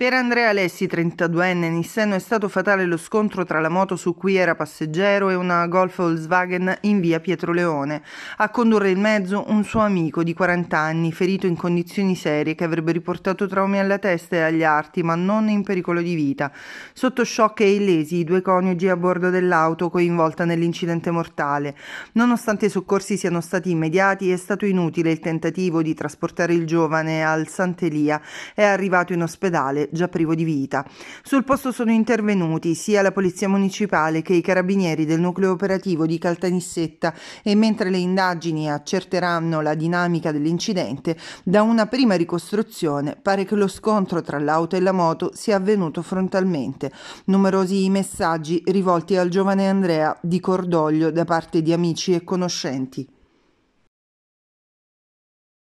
Per Andrea Alessi, 32enne Nisseno, è stato fatale lo scontro tra la moto su cui era passeggero e una Golf Volkswagen in via Pietro Leone. A condurre il mezzo un suo amico di 40 anni, ferito in condizioni serie che avrebbe riportato traumi alla testa e agli arti, ma non in pericolo di vita. Sotto shock e illesi i due coniugi a bordo dell'auto coinvolta nell'incidente mortale. Nonostante i soccorsi siano stati immediati, è stato inutile il tentativo di trasportare il giovane al Sant'Elia. È arrivato in ospedale già privo di vita. Sul posto sono intervenuti sia la Polizia Municipale che i Carabinieri del nucleo operativo di Caltanissetta e mentre le indagini accerteranno la dinamica dell'incidente, da una prima ricostruzione pare che lo scontro tra l'auto e la moto sia avvenuto frontalmente. Numerosi i messaggi rivolti al giovane Andrea di cordoglio da parte di amici e conoscenti.